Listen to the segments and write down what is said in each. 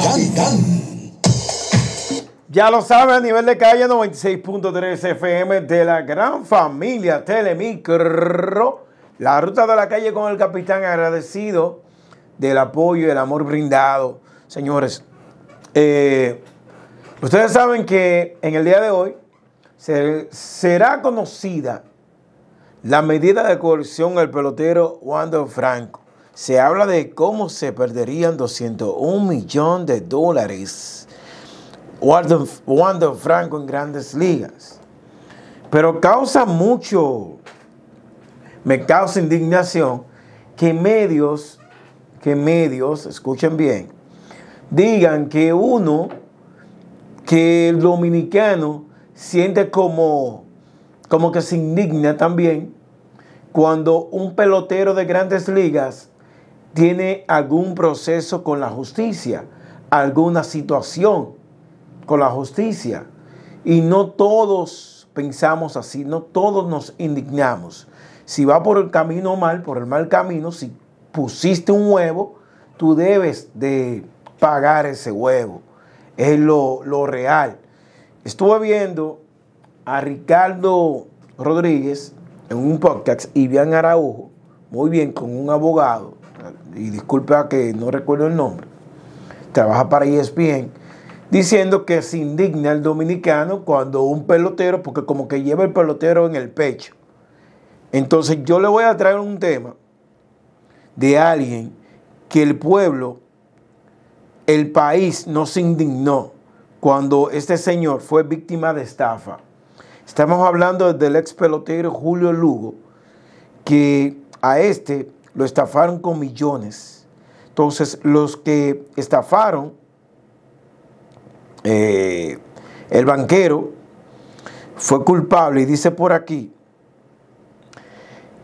Capitán. Ya lo saben, a nivel de calle 96.3 FM de la gran familia Telemicro. La ruta de la calle con el capitán agradecido del apoyo y el amor brindado. Señores, eh, ustedes saben que en el día de hoy será conocida la medida de coerción al pelotero Wander Franco se habla de cómo se perderían 201 millones de dólares. Wander Franco en grandes ligas. Pero causa mucho, me causa indignación que medios, que medios, escuchen bien, digan que uno, que el dominicano siente como, como que se indigna también cuando un pelotero de grandes ligas tiene algún proceso con la justicia, alguna situación con la justicia. Y no todos pensamos así, no todos nos indignamos. Si va por el camino mal, por el mal camino, si pusiste un huevo, tú debes de pagar ese huevo. Es lo, real. Estuve viendo a Ricardo Rodríguez en un podcast y bien Araujo, muy bien, con un abogado, y disculpa que no recuerdo el nombre, trabaja para ESPN, diciendo que se indigna el dominicano cuando un pelotero, porque como que lleva el pelotero en el pecho. Entonces yo le voy a traer un tema de alguien que el pueblo, el país no se indignó cuando este señor fue víctima de estafa. Estamos hablando del ex pelotero Julio Lugo, que a este lo estafaron con millones. Entonces, los que estafaron, eh, el banquero fue culpable y dice por aquí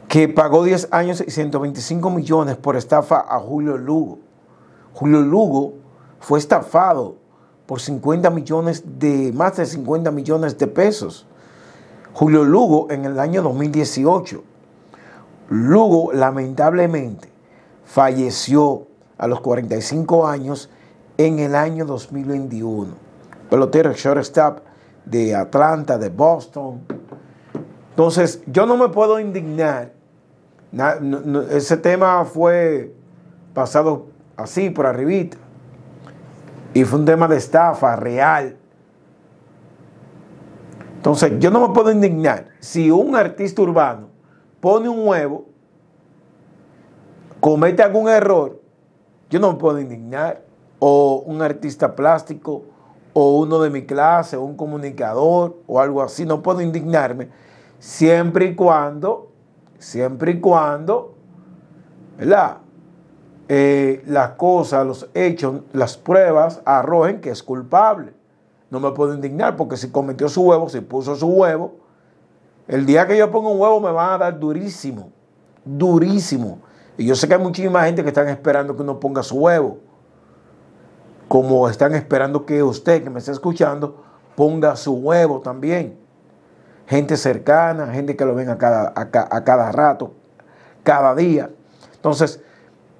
que pagó 10 años y 125 millones por estafa a Julio Lugo. Julio Lugo fue estafado por 50 millones de, más de 50 millones de pesos. Julio Lugo en el año 2018. Lugo lamentablemente falleció a los 45 años en el año 2021. Pelotero shortstop de Atlanta, de Boston. Entonces, yo no me puedo indignar. ese tema fue pasado así, por arribita. Y fue un tema de estafa real. Entonces, yo no me puedo indignar si un artista urbano pone un huevo, comete algún error, yo no me puedo indignar. O un artista plástico, o uno de mi clase, o un comunicador, o algo así, no puedo indignarme. Siempre y cuando, siempre y cuando, ¿verdad? Eh, las cosas, los hechos, las pruebas arrojen que es culpable. No me puedo indignar porque si cometió su huevo, si puso su huevo, el día que yo ponga un huevo me va a dar durísimo, durísimo. Y yo sé que hay muchísima gente que están esperando que uno ponga su huevo. Como están esperando que usted que me está escuchando ponga su huevo también. Gente cercana, gente que lo ven a cada, a cada rato, cada día. Entonces,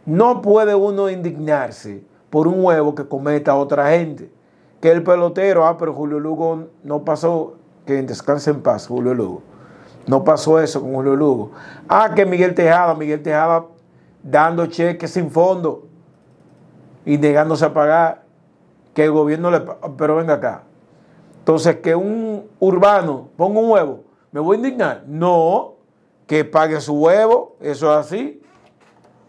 no puede uno indignarse por un huevo que cometa otra gente. Que el pelotero, ah, pero Julio Lugo no pasó, que descanse en paz, Julio Lugo. No pasó eso con Julio Lugo. Ah, que Miguel Tejada, Miguel Tejada dando cheques sin fondo y negándose a pagar, que el gobierno le... Oh, pero venga acá. Entonces, que un urbano ponga un huevo, ¿me voy a indignar? No, que pague su huevo, eso es así.